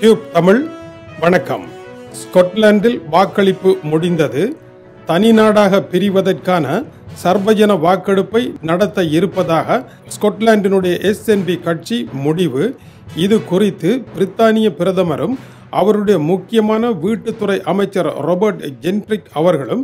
tube Tamil வணக்கம் ஸ்கொட்லாந்தில் வாக்களிப்பு முடிந்தது தனிநாடாக பிரிவதற்கான சர்வஜன வாக்கெடுப்பை நடத்த இருப்பதாக ஸ்கொட்லாந்தினுடைய எஸ்என்பி கட்சி முடிவு இது குறித்து பிரித்தானிய பிரதமரும் அவருடைய முக்கியமான வீட்டுத்துறை அமைச்சர் ரொபர்ட் ஜென்ட்ரிக் அவர்களும்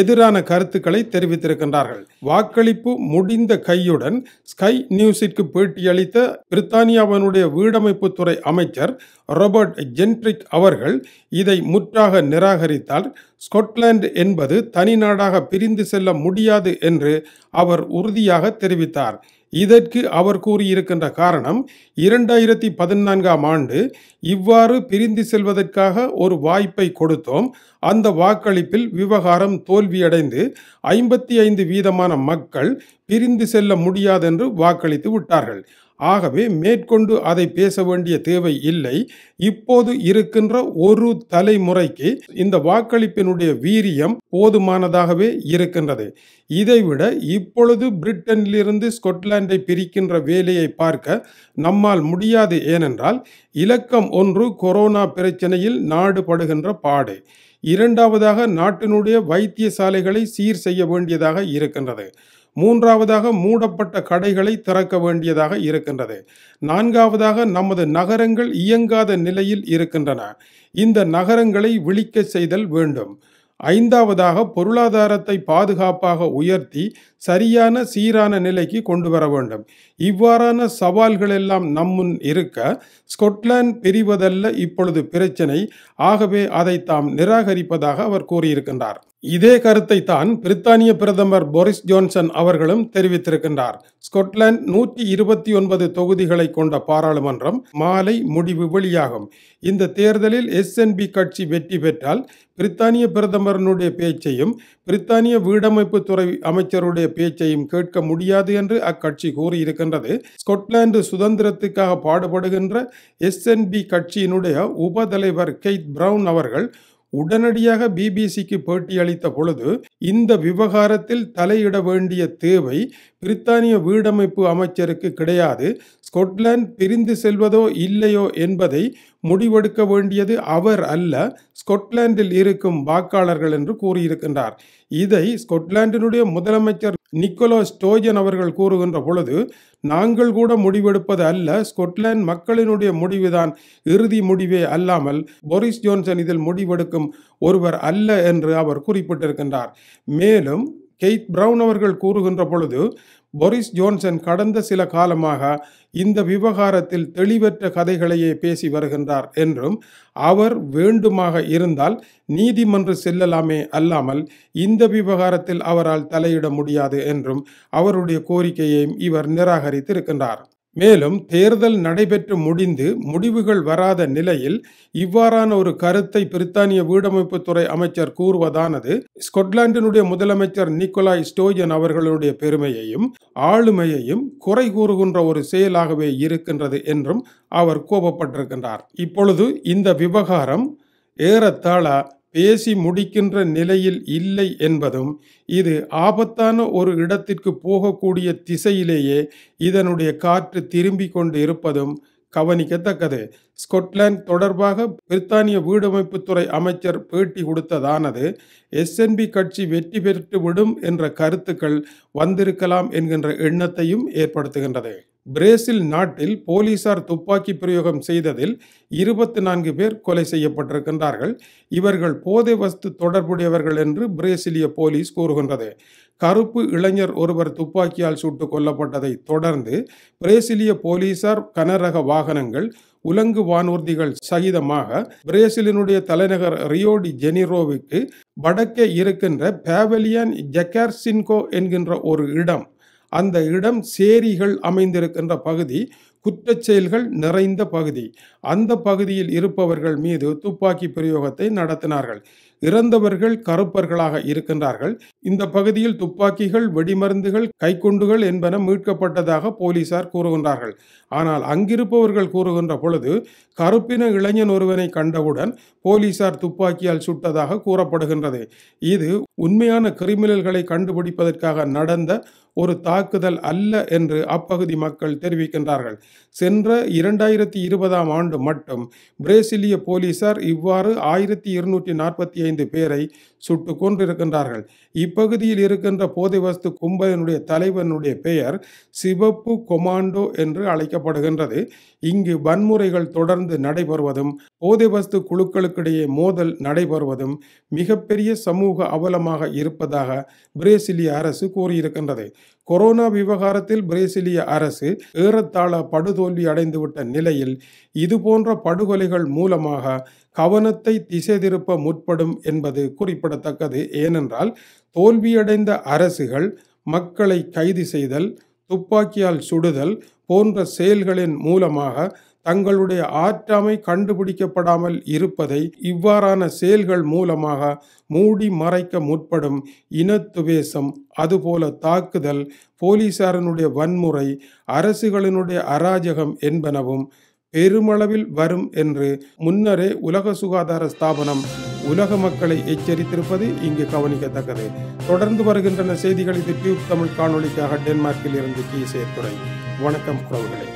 எதிரான கருத்துக்களை தெரிவித்திருக்கின்றார்கள் வாக்களிப்பு முடிந்த கையுடன் ஸ்கை நியூஸிற்கு பேட்டியளித்த பிரித்தானியாவினுடைய வீடமைப்பு துறை அமைச்சர் ரொபர்ட் ஜென்ட்ரிக் அவர்கள் இதை முற்றாக நிராகரித்தால் ஸ்கொட்லாந்து என்பது தனி நாடாக பிரிந்து செல்ல முடியாது என்று அவர் உறுதியாக தெரிவித்தார் இதற்கு அவர் கூறியிருக்கின்ற காரணம் இரண்டாயிரத்தி பதினான்காம் ஆண்டு இவ்வாறு பிரிந்து செல்வதற்காக ஒரு வாய்ப்பை கொடுத்தோம் அந்த வாக்களிப்பில் விவகாரம் தோல்வியடைந்து ஐம்பத்தி ஐந்து வீதமான மக்கள் பிரிந்து செல்ல முடியாதென்று வாக்களித்து விட்டார்கள் ஆகவே மேற்கொண்டு அதை பேச வேண்டிய தேவை இல்லை இப்போது இருக்கின்ற ஒரு தலைமுறைக்கு இந்த வாக்களிப்பினுடைய வீரியம் போதுமானதாகவே இருக்கின்றது இதைவிட இப்பொழுது பிரிட்டனிலிருந்து ஸ்கொட்லாண்டை பிரிக்கின்ற வேலையை பார்க்க நம்மால் முடியாது ஏனென்றால் இலக்கம் ஒன்று கொரோனா பிரச்சனையில் நாடு படுகின்ற பாடு இரண்டாவதாக நாட்டினுடைய வைத்தியசாலைகளை சீர் செய்ய வேண்டியதாக இருக்கின்றது மூன்றாவதாக மூடப்பட்ட கடைகளை திறக்க வேண்டியதாக இருக்கின்றது நான்காவதாக நமது நகரங்கள் இயங்காத நிலையில் இருக்கின்றன இந்த நகரங்களை விழிக்க செய்தல் வேண்டும் ஐந்தாவதாக பொருளாதாரத்தை பாதுகாப்பாக உயர்த்தி சரியான சீரான நிலைக்கு கொண்டு வர வேண்டும் இவ்வாறான சவால்கள் எல்லாம் நம்முன் இருக்க ஸ்கொட்லாந்து பிரிவதல்ல இப்பொழுது பிரச்சனை ஆகவே அதை தாம் நிராகரிப்பதாக அவர் கூறியிருக்கின்றார் இதே கருத்தை தான் பிரித்தானிய பிரதமர் போரிஸ் ஜோன்சன் அவர்களும் தெரிவித்திருக்கின்றார் ஸ்கொட்லாந்து நூற்றி இருபத்தி ஒன்பது தொகுதிகளை கொண்ட பாராளுமன்றம் மாலை முடிவு வெளியாகும் இந்த தேர்தலில் எஸ்என்பி கட்சி வெற்றி பெற்றால் பிரித்தானிய பிரதமருடைய பேச்சையும் பிரித்தானிய வீடமைப்பு துறை அமைச்சருடைய பேச்சையும் கேட்க முடியாது என்று அக்கட்சி கூறியிருக்கின்றது ஸ்கொட்லாந்து சுதந்திரத்துக்காக பாடுபடுகின்ற எஸ்என்பி கட்சியினுடைய உபதலைவர் கெய்த் பிரவுன் அவர்கள் உடனடியாக பிபிசிக்கு பேட்டியளித்த பொழுது இந்த விவகாரத்தில் தலையிட வேண்டிய தேவை பிரித்தானிய வீடமைப்பு அமைச்சருக்கு கிடையாது ஸ்கொட்லாந்து பிரிந்து செல்வதோ இல்லையோ என்பதை முடிவெடுக்க வேண்டியது அவர் அல்ல ஸ்கொட்லாந்தில் இருக்கும் வாக்காளர்கள் என்று கூறியிருக்கின்றார் இதை ஸ்கொட்லாண்டினுடைய முதலமைச்சர் நிக்கோலோ ஸ்டோஜன் அவர்கள் கூறுகின்ற பொழுது நாங்கள் கூட முடிவெடுப்பது அல்ல ஸ்கொட்லாந்து மக்களினுடைய முடிவுதான் இறுதி முடிவே அல்லாமல் போரிஸ் ஜோன்சன் இதில் முடிவெடுக்கும் ஒருவர் அல்ல என்று அவர் குறிப்பிட்டிருக்கின்றார் மேலும் கெய்த் பிரவுன் அவர்கள் கூறுகின்ற பொழுது பொரிஸ் ஜோன்சன் கடந்த சில காலமாக இந்த விவகாரத்தில் தெளிவற்ற கதைகளையே பேசி வருகின்றார் என்றும் அவர் வேண்டுமாக இருந்தால் நீதிமன்று செல்லலாமே அல்லாமல் இந்த விவகாரத்தில் அவரால் தலையிட முடியாது என்றும் அவருடைய கோரிக்கையையும் இவர் நிராகரித்திருக்கின்றார் மேலும் தேர்தல் நடைபெற்று முடிந்து முடிவுகள் வராத நிலையில் இவ்வாறான ஒரு கருத்தை பிரித்தானிய வீடமைப்புத்துறை அமைச்சர் கூறுவதானது ஸ்கொட்லாண்டினுடைய முதலமைச்சர் நிக்கோலாய் ஸ்டோயன் அவர்களுடைய பெருமையையும் ஆளுமையையும் குறை கூறுகின்ற ஒரு செயலாகவே இருக்கின்றது என்றும் அவர் கோபப்பட்டிருக்கின்றார் இப்பொழுது இந்த விவகாரம் ஏறத்தாழ பேசி முடிக்கின்ற நிலையில் இல்லை என்பதும் இது ஆபத்தான ஒரு இடத்திற்கு போகக்கூடிய திசையிலேயே இதனுடைய காற்று திரும்பிக் கொண்டு இருப்பதும் கவனிக்கத்தக்கது ஸ்கொட்லாந்து தொடர்பாக பிரித்தானிய வீடமைப்புத்துறை அமைச்சர் பேட்டி கொடுத்ததானது எஸ்என்பி கட்சி வெற்றி பெற்றுவிடும் என்ற கருத்துக்கள் வந்திருக்கலாம் என்கின்ற எண்ணத்தையும் ஏற்படுத்துகின்றது பிரேசில் நாட்டில் போலீசார் துப்பாக்கி பிரயோகம் செய்ததில் இருபத்தி நான்கு பேர் கொலை செய்யப்பட்டிருக்கின்றார்கள் இவர்கள் போதை வஸ்து தொடர்புடையவர்கள் என்று பிரேசிலிய போலீஸ் கூறுகின்றது கருப்பு இளைஞர் ஒருவர் துப்பாக்கியால் சுட்டு கொல்லப்பட்டதை தொடர்ந்து பிரேசிலிய போலீசார் கனரக வாகனங்கள் உலங்கு வானூர்திகள் சகிதமாக பிரேசிலினுடைய தலைநகர் ரியோடி ஜெனிரோவுக்கு வடக்கே இருக்கின்ற பேவலியன் ஜெக்கர்சின்கோ என்கின்ற ஒரு இடம் அந்த இடம் சேரிகள் அமைந்திருக்கின்ற பகுதி குற்றச்செயல்கள் நிறைந்த பகுதி அந்த பகுதியில் இருப்பவர்கள் மீது துப்பாக்கி பிரயோகத்தை நடத்தினார்கள் இறந்தவர்கள் கருப்பர்களாக இருக்கின்றார்கள் இந்த பகுதியில் துப்பாக்கிகள் வெடிமருந்துகள் கைக்குண்டுகள் என்பன மீட்கப்பட்டதாக போலீசார் கூறுகின்றார்கள் ஆனால் அங்கிருப்பவர்கள் கூறுகின்ற பொழுது கருப்பின இளைஞன் ஒருவனை கண்டவுடன் போலீசார் துப்பாக்கியால் சுட்டதாக கூறப்படுகின்றது இது உண்மையான கிரிமினல்களை கண்டுபிடிப்பதற்காக நடந்த ஒரு தாக்குதல் அல்ல என்று அப்பகுதி மக்கள் தெரிவிக்கின்றார்கள் சென்ற இரண்டாயிரத்தி இருபதாம் ஆண்டு மட்டும் பிரேசிலிய போலீசார் இவ்வாறு ஆயிரத்தி இருநூற்றி நாற்பத்தி ஐந்து பேரை சுட்டு கொன்றிருக்கின்றார்கள் இப்பகுதியில் இருக்கின்ற போதை வஸ்து கும்பலினுடைய தலைவனுடைய பெயர் சிவப்பு கொமாண்டோ என்று அழைக்கப்படுகின்றது இங்கு வன்முறைகள் தொடர்ந்து நடைபெறுவதும் போதை வஸ்து குழுக்களுக்கிடையே மோதல் நடைபெறுவதும் மிகப்பெரிய சமூக அவலமாக இருப்பதாக பிரேசிலிய அரசு கூறியிருக்கின்றது கொரோனா விவகாரத்தில் பிரேசிலிய அரசு ஏறத்தாழ படுதோல்வி அடைந்துவிட்ட நிலையில் இதுபோன்ற படுகொலைகள் மூலமாக கவனத்தை திசை திருப்ப முற்படும் என்பது குறிப்பிடத்தக்கது ஏனென்றால் தோல்வியடைந்த அரசுகள் மக்களை கைது செய்தல் துப்பாக்கியால் சுடுதல் போன்ற செயல்களின் மூலமாக தங்களுடைய ஆற்றாமை கண்டுபிடிக்கப்படாமல் இருப்பதை இவ்வாறான செயல்கள் மூலமாக மூடி மறைக்க முற்படும் இனத்துவேசம் அதுபோல தாக்குதல் போலீசாரனுடைய வன்முறை அரசுகளினுடைய அராஜகம் என்பனவும் பெருமளவில் வரும் என்று முன்னரே உலக சுகாதார ஸ்தாபனம் உலக மக்களை எச்சரித்திருப்பது இங்கு கவனிக்கத்தக்கது தொடர்ந்து வருகின்றன செய்திகள் இது டியூப் தமிழ் காணொலிக்காக டென்மார்க்கில் இருந்து கி சேர்த்துறை வணக்கம் குழவுகளே